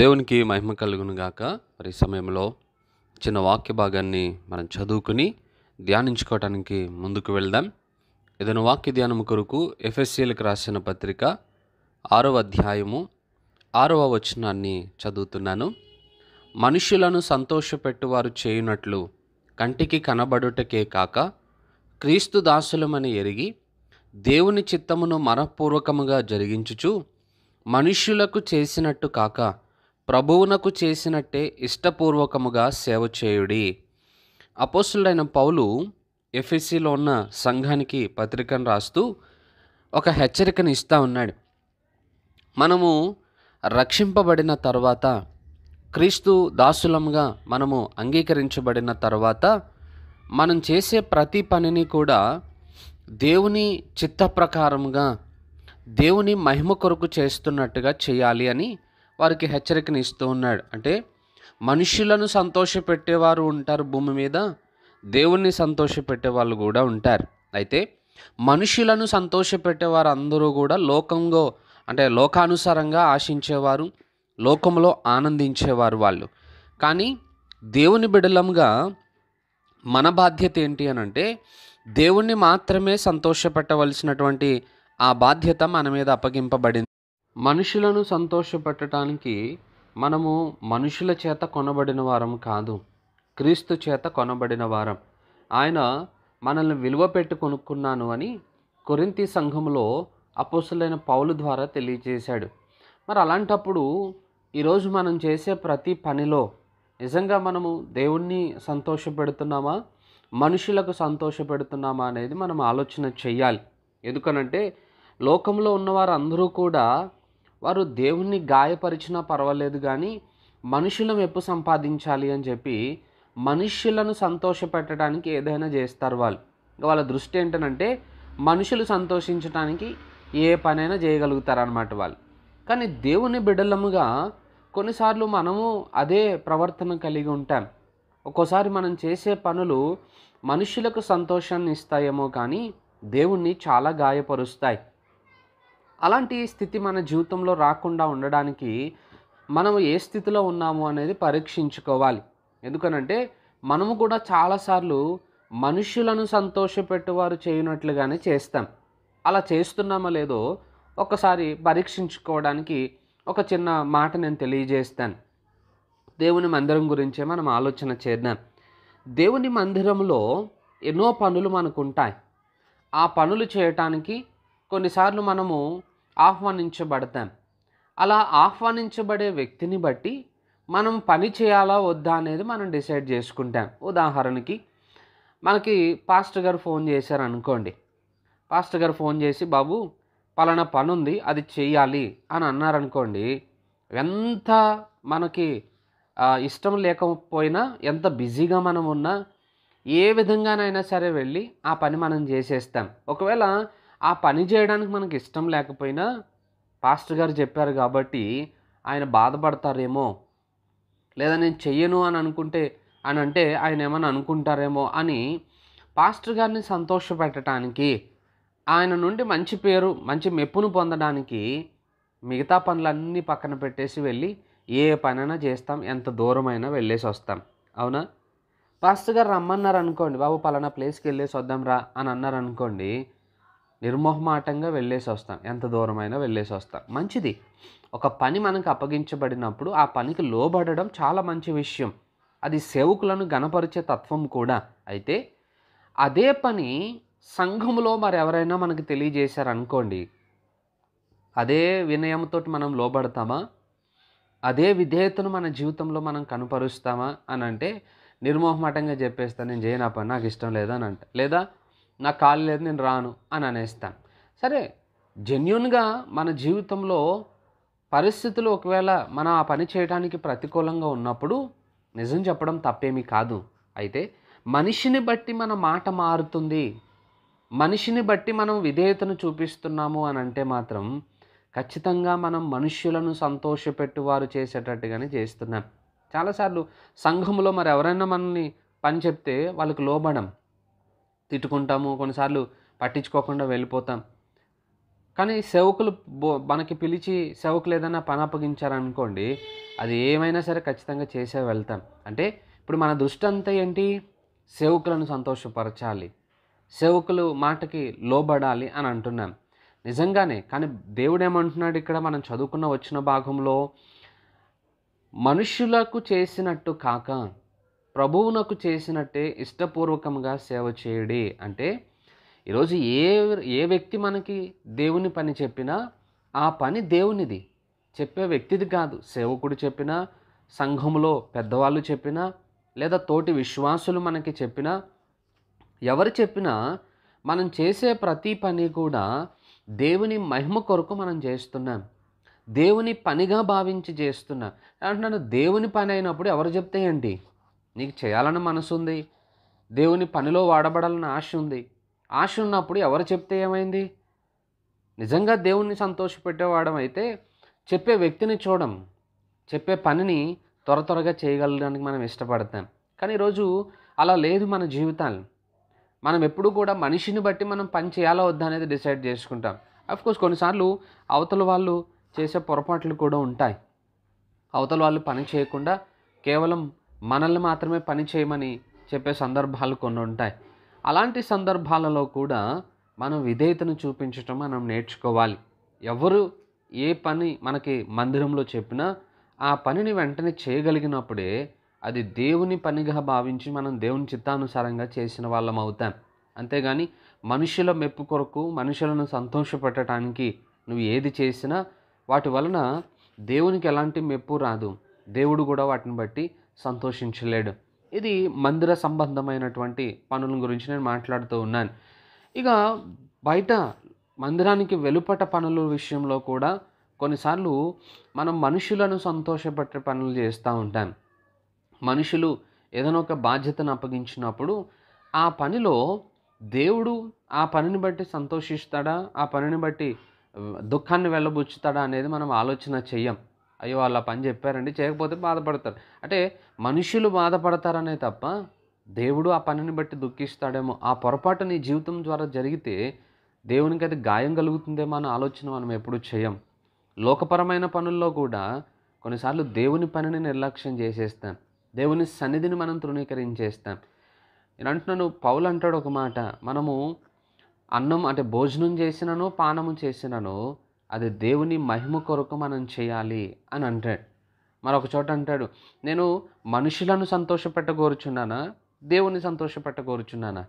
దేవునికి మహిమ కలుగును గాక మరి సమయంలో చిన్న వాక్య భాగాన్ని మనం చదువుకుని ధ్యానించుకోవటానికి ముందుకు వెళ్దాం ఏదైనా వాక్య ధ్యానం కొరకు ఎఫ్ఎస్సీలకు రాసిన పత్రిక ఆరవ అధ్యాయము ఆరవ వచనాన్ని చదువుతున్నాను మనుషులను సంతోషపెట్టువారు చేయునట్లు కంటికి కనబడుటకే కాక క్రీస్తు దాసులమని ఎరిగి దేవుని చిత్తమును మనపూర్వకముగా జరిగించుచు మనుష్యులకు చేసినట్టు కాక ప్రభువునకు చేసినట్టే ఇష్టపూర్వకముగా సేవ చేయుడి అపోసులైన పౌలు ఎఫ్ఎస్సిలో ఉన్న సంఘానికి పత్రికను రాస్తూ ఒక హెచ్చరికను ఇస్తూ ఉన్నాడు మనము రక్షింపబడిన తర్వాత క్రీస్తు దాసులంగా మనము అంగీకరించబడిన తర్వాత మనం చేసే ప్రతి పనిని కూడా దేవుని చిత్త ప్రకారముగా దేవుని మహిమ కొరకు చేస్తున్నట్టుగా చేయాలి అని వారికి హెచ్చరికను ఇస్తూ ఉన్నాడు అంటే మనుషులను సంతోషపెట్టేవారు ఉంటారు భూమి మీద దేవుణ్ణి సంతోషపెట్టే వాళ్ళు కూడా ఉంటారు అయితే మనుషులను సంతోషపెట్టే అందరూ కూడా లోకంగో అంటే లోకానుసారంగా ఆశించేవారు లోకంలో ఆనందించేవారు వాళ్ళు కానీ దేవుని బిడలంగా మన బాధ్యత ఏంటి అని అంటే దేవుణ్ణి మాత్రమే సంతోషపెట్టవలసినటువంటి ఆ బాధ్యత మన మీద అప్పగింపబడింది మనుషులను సంతోషపెట్టడానికి మనము మనుషుల చేత కొనబడిన వారం కాదు క్రీస్తు చేత కొనబడిన వారం ఆయన మనల్ని విలువ పెట్టి కొనుక్కున్నాను అని కొరింతి సంఘంలో అపోసులైన పౌలు ద్వారా తెలియజేశాడు మరి అలాంటప్పుడు ఈరోజు మనం చేసే ప్రతి పనిలో నిజంగా మనము దేవుణ్ణి సంతోషపెడుతున్నామా మనుషులకు సంతోషపెడుతున్నామా అనేది మనం ఆలోచన చెయ్యాలి ఎందుకనంటే లోకంలో ఉన్నవారందరూ కూడా వారు దేవుణ్ణి గాయపరిచినా పర్వాలేదు కానీ మనుషుల మెప్పు సంపాదించాలి అని చెప్పి మనుష్యులను సంతోషపెట్టడానికి ఏదైనా చేస్తారు వాళ్ళు వాళ్ళ దృష్టి ఏంటనంటే మనుషులు సంతోషించడానికి ఏ పనైనా చేయగలుగుతారనమాట వాళ్ళు కానీ దేవుని బిడలముగా కొన్నిసార్లు మనము అదే ప్రవర్తన కలిగి ఉంటాం ఒక్కోసారి మనం చేసే పనులు మనుషులకు సంతోషాన్ని ఇస్తాయేమో కానీ దేవుణ్ణి చాలా గాయపరుస్తాయి అలాంటి స్థితి మన జీవితంలో రాకుండా ఉండడానికి మనం ఏ స్థితిలో ఉన్నాము అనేది పరీక్షించుకోవాలి ఎందుకనంటే మనము కూడా చాలాసార్లు మనుషులను వారు చేయనట్లుగానే చేస్తాం అలా చేస్తున్నామో లేదో ఒకసారి పరీక్షించుకోవడానికి ఒక చిన్న మాట నేను తెలియజేస్తాను దేవుని మందిరం గురించే మనం ఆలోచన చేద్దాం దేవుని మందిరంలో ఎన్నో పనులు మనకు ఉంటాయి ఆ పనులు చేయటానికి కొన్నిసార్లు మనము ఆహ్వానించబడతాం అలా ఆహ్వానించబడే వ్యక్తిని బట్టి మనం పని చేయాలా వద్దా అనేది మనం డిసైడ్ చేసుకుంటాం ఉదాహరణకి మనకి పాస్టర్ గారు ఫోన్ చేశారు అనుకోండి పాస్టర్ గారు ఫోన్ చేసి బాబు పలానా పని ఉంది అది చేయాలి అని అన్నారనుకోండి ఎంత మనకి ఇష్టం లేకపోయినా ఎంత బిజీగా మనం ఉన్నా ఏ విధంగానైనా సరే వెళ్ళి ఆ పని మనం చేసేస్తాం ఒకవేళ ఆ పని చేయడానికి మనకి ఇష్టం లేకపోయినా పాస్టర్ గారు చెప్పారు కాబట్టి ఆయన బాధపడతారేమో లేదా నేను చెయ్యను అని అనుకుంటే అని అంటే ఆయన ఏమని అనుకుంటారేమో అని పాస్టర్ గారిని సంతోష పెట్టడానికి ఆయన నుండి మంచి పేరు మంచి మెప్పును పొందడానికి మిగతా పనులన్నీ పక్కన పెట్టేసి వెళ్ళి ఏ పనైనా చేస్తాం ఎంత దూరమైనా వెళ్ళేసి వస్తాం అవునా పాస్టర్ గారు రమ్మన్నారు అనుకోండి బాబు పలానా ప్లేస్కి వెళ్ళేసి వద్దాం రా అని అన్నారు అనుకోండి నిర్మోహమాటంగా వెళ్ళేసి వస్తాం ఎంత దూరమైనా వెళ్ళేసి వస్తాం మంచిది ఒక పని మనకు అప్పగించబడినప్పుడు ఆ పనికి లోబడడం చాలా మంచి విషయం అది సేవకులను గణపరిచే తత్వం కూడా అయితే అదే పని సంఘంలో మరెవరైనా మనకు తెలియజేశారనుకోండి అదే వినయంతో మనం లోబడతామా అదే విధేయతను మన జీవితంలో మనం కనుపరుస్తామా అని అంటే నిర్మోహమాటంగా చెప్పేస్తా నేను పని నాకు ఇష్టం అని అంట లేదా నాకు కాలు లేదు నేను రాను అని అనేస్తాను సరే జెన్యున్గా మన జీవితంలో పరిస్థితులు ఒకవేళ మనం ఆ పని చేయడానికి ప్రతికూలంగా ఉన్నప్పుడు నిజం చెప్పడం తప్పేమీ కాదు అయితే మనిషిని బట్టి మన మాట మారుతుంది మనిషిని బట్టి మనం విధేయతను చూపిస్తున్నాము అని అంటే మాత్రం ఖచ్చితంగా మనం మనుష్యులను వారు చేసేటట్టుగానే చేస్తున్నాం చాలాసార్లు సంఘంలో మరి ఎవరైనా మనల్ని పని చెప్తే వాళ్ళకి లోబడం తిట్టుకుంటాము కొన్నిసార్లు పట్టించుకోకుండా వెళ్ళిపోతాం కానీ సేవకులు మనకి పిలిచి సేవకులు ఏదైనా పని అప్పగించారనుకోండి అది ఏమైనా సరే ఖచ్చితంగా చేసే వెళ్తాం అంటే ఇప్పుడు మన దృష్టి అంతా ఏంటి సేవకులను సంతోషపరచాలి సేవకులు మాటకి లోబడాలి అని అంటున్నాం నిజంగానే కానీ దేవుడు ఏమంటున్నాడు ఇక్కడ మనం చదువుకున్న వచ్చిన భాగంలో మనుషులకు చేసినట్టు కాక ప్రభువునకు చేసినట్టే ఇష్టపూర్వకంగా సేవ చేయడి అంటే ఈరోజు ఏ ఏ వ్యక్తి మనకి దేవుని పని చెప్పినా ఆ పని దేవునిది చెప్పే వ్యక్తిది కాదు సేవకుడు చెప్పినా సంఘంలో పెద్దవాళ్ళు చెప్పినా లేదా తోటి విశ్వాసులు మనకి చెప్పినా ఎవరు చెప్పినా మనం చేసే ప్రతి పని కూడా దేవుని మహిమ కొరకు మనం చేస్తున్నాం దేవుని పనిగా భావించి చేస్తున్నాం అంటున్నాను దేవుని పని అయినప్పుడు ఎవరు చెప్తే ఏంటి నీకు చేయాలని మనసు ఉంది దేవుని పనిలో వాడబడాలని ఆశ ఉంది ఆశ ఉన్నప్పుడు ఎవరు చెప్తే ఏమైంది నిజంగా దేవుణ్ణి సంతోషపెట్టేవాడం అయితే చెప్పే వ్యక్తిని చూడం చెప్పే పనిని త్వర త్వరగా చేయగలడానికి మనం ఇష్టపడతాం కానీ ఈరోజు అలా లేదు మన జీవితాలు మనం ఎప్పుడు కూడా మనిషిని బట్టి మనం పని చేయాలా వద్దా అనేది డిసైడ్ చేసుకుంటాం అఫ్కోర్స్ కొన్నిసార్లు అవతల వాళ్ళు చేసే పొరపాట్లు కూడా ఉంటాయి అవతల వాళ్ళు పని చేయకుండా కేవలం మనల్ని మాత్రమే పని చేయమని చెప్పే సందర్భాలు కొన్ని ఉంటాయి అలాంటి సందర్భాలలో కూడా మనం విధేయతను చూపించటం మనం నేర్చుకోవాలి ఎవరు ఏ పని మనకి మందిరంలో చెప్పినా ఆ పనిని వెంటనే చేయగలిగినప్పుడే అది దేవుని పనిగా భావించి మనం దేవుని చిత్తానుసారంగా చేసిన వాళ్ళం అవుతాం అంతేగాని మనుషుల మెప్పు కొరకు మనుషులను సంతోషపెట్టడానికి నువ్వు ఏది చేసినా వాటి వలన దేవునికి ఎలాంటి మెప్పు రాదు దేవుడు కూడా వాటిని బట్టి సంతోషించలేడు ఇది మందిర సంబంధమైనటువంటి పనుల గురించి నేను మాట్లాడుతూ ఉన్నాను ఇక బయట మందిరానికి వెలుపట పనుల విషయంలో కూడా కొన్నిసార్లు మనం మనుషులను సంతోషపెట్టే పనులు చేస్తూ ఉంటాం మనుషులు ఏదైనా ఒక బాధ్యతను అప్పగించినప్పుడు ఆ పనిలో దేవుడు ఆ పనిని బట్టి సంతోషిస్తాడా ఆ పనిని బట్టి దుఃఖాన్ని వెళ్ళబుచ్చుతాడా అనేది మనం ఆలోచన చెయ్యం అయ్యో వాళ్ళ పని చెప్పారండి చేయకపోతే బాధపడతారు అంటే మనుషులు బాధపడతారనే తప్ప దేవుడు ఆ పనిని బట్టి దుఃఖిస్తాడేమో ఆ పొరపాటు నీ జీవితం ద్వారా జరిగితే దేవునికి అది గాయం కలుగుతుందేమో అన్న ఆలోచన మనం ఎప్పుడు చేయం లోకపరమైన పనుల్లో కూడా కొన్నిసార్లు దేవుని పనిని నిర్లక్ష్యం చేసేస్తాం దేవుని సన్నిధిని మనం తృణీకరించేస్తాం నేను అంటున్నాను పౌలు అంటాడు ఒక మాట మనము అన్నం అంటే భోజనం చేసినను పానము చేసినను అది దేవుని మహిమ కొరకు మనం చేయాలి అని అంటాడు మరొక చోట అంటాడు నేను మనుషులను సంతోషపెట్టగోరుచున్నానా దేవుని సంతోషపెట్టగోరుచున్నానా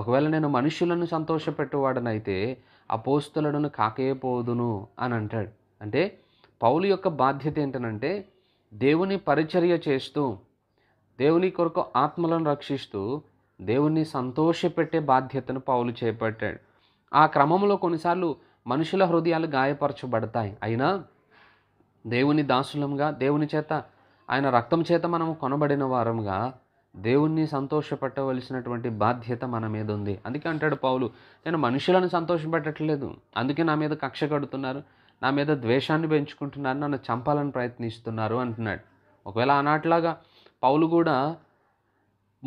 ఒకవేళ నేను మనుషులను సంతోషపెట్టువాడనైతే అపోస్తులను కాకేపోదును అని అంటాడు అంటే పౌలు యొక్క బాధ్యత ఏంటనంటే దేవుని పరిచర్య చేస్తూ దేవుని కొరకు ఆత్మలను రక్షిస్తూ దేవుణ్ణి సంతోషపెట్టే బాధ్యతను పౌలు చేపట్టాడు ఆ క్రమంలో కొన్నిసార్లు మనుషుల హృదయాలు గాయపరచబడతాయి అయినా దేవుని దాసులంగా దేవుని చేత ఆయన రక్తం చేత మనం కొనబడిన వారంగా దేవుణ్ణి సంతోషపెట్టవలసినటువంటి బాధ్యత మన మీద ఉంది అందుకే అంటాడు పౌలు నేను మనుషులను సంతోషపెట్టట్లేదు అందుకే నా మీద కక్ష కడుతున్నారు నా మీద ద్వేషాన్ని పెంచుకుంటున్నారు నన్ను చంపాలని ప్రయత్నిస్తున్నారు అంటున్నాడు ఒకవేళ ఆనాటిలాగా పౌలు కూడా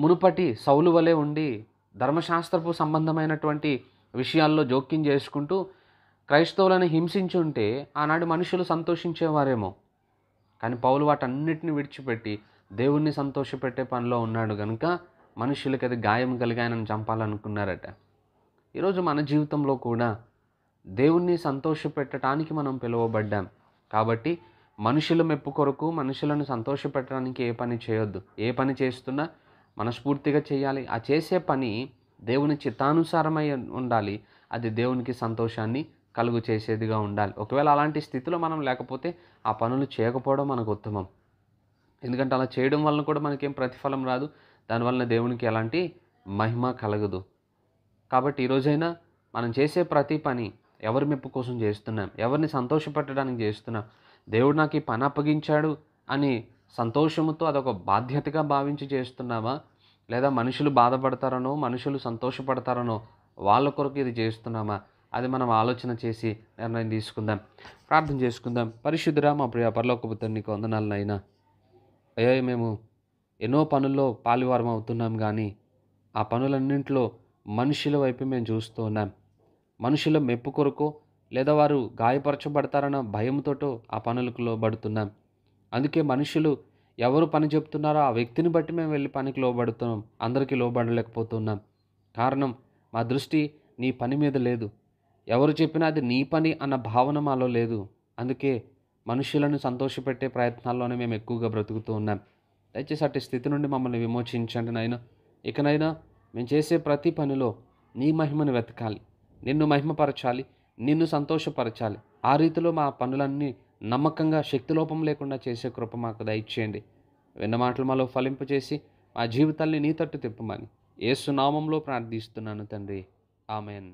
మునుపటి సౌలు వలె ఉండి ధర్మశాస్త్రపు సంబంధమైనటువంటి విషయాల్లో జోక్యం చేసుకుంటూ క్రైస్తవులను హింసించుంటే ఆనాడు మనుషులు సంతోషించేవారేమో కానీ పౌలు వాటన్నిటిని విడిచిపెట్టి దేవుణ్ణి సంతోషపెట్టే పనిలో ఉన్నాడు కనుక మనుషులకి అది గాయం కలిగాయనని చంపాలనుకున్నారట ఈరోజు మన జీవితంలో కూడా దేవుణ్ణి సంతోషపెట్టడానికి మనం పిలువబడ్డాం కాబట్టి మనుషుల మెప్పు కొరకు మనుషులను సంతోషపెట్టడానికి ఏ పని చేయొద్దు ఏ పని చేస్తున్నా మనస్ఫూర్తిగా చేయాలి ఆ చేసే పని దేవుని చిత్తానుసారమై ఉండాలి అది దేవునికి సంతోషాన్ని కలుగు చేసేదిగా ఉండాలి ఒకవేళ అలాంటి స్థితిలో మనం లేకపోతే ఆ పనులు చేయకపోవడం మనకు ఉత్తమం ఎందుకంటే అలా చేయడం వలన కూడా మనకేం ప్రతిఫలం రాదు దానివల్ల దేవునికి ఎలాంటి మహిమ కలగదు కాబట్టి ఈరోజైనా మనం చేసే ప్రతి పని ఎవరి మెప్పు కోసం చేస్తున్నాం ఎవరిని సంతోషపెట్టడానికి చేస్తున్నాం దేవుడు నాకు ఈ పని అప్పగించాడు అని సంతోషముతో అదొక బాధ్యతగా భావించి చేస్తున్నావా లేదా మనుషులు బాధపడతారనో మనుషులు సంతోషపడతారనో వాళ్ళ కొరకు ఇది చేస్తున్నామా అది మనం ఆలోచన చేసి నిర్ణయం తీసుకుందాం ప్రార్థన చేసుకుందాం పరిశుద్ధురా మా ప్రియ నీకు వందనాలనైనా అయ్యో మేము ఎన్నో పనుల్లో పాలివారం అవుతున్నాం కానీ ఆ పనులన్నింటిలో మనుషుల వైపు మేము చూస్తూ ఉన్నాం మనుషుల మెప్పు కొరకు లేదా వారు గాయపరచబడతారన్న భయంతోటో ఆ పనులకు లోబడుతున్నాం అందుకే మనుషులు ఎవరు పని చెప్తున్నారో ఆ వ్యక్తిని బట్టి మేము వెళ్ళి పనికి లోబడుతున్నాం అందరికీ లోబడలేకపోతున్నాం కారణం మా దృష్టి నీ పని మీద లేదు ఎవరు చెప్పినా అది నీ పని అన్న భావన మాలో లేదు అందుకే మనుషులను సంతోషపెట్టే ప్రయత్నాల్లోనే మేము ఎక్కువగా బ్రతుకుతూ ఉన్నాం దయచేసి అటు స్థితి నుండి మమ్మల్ని విమోచించండి నాయన ఇకనైనా మేము చేసే ప్రతి పనిలో నీ మహిమను వెతకాలి నిన్ను మహిమపరచాలి నిన్ను సంతోషపరచాలి ఆ రీతిలో మా పనులన్నీ నమ్మకంగా శక్తిలోపం లేకుండా చేసే కృప మాకు దయచేయండి విన్న మాటలు మాలో ఫలింపు చేసి మా జీవితాల్ని నీ తట్టు తిప్పమని ఏసునామంలో ప్రార్థిస్తున్నాను తండ్రి ఆమెన్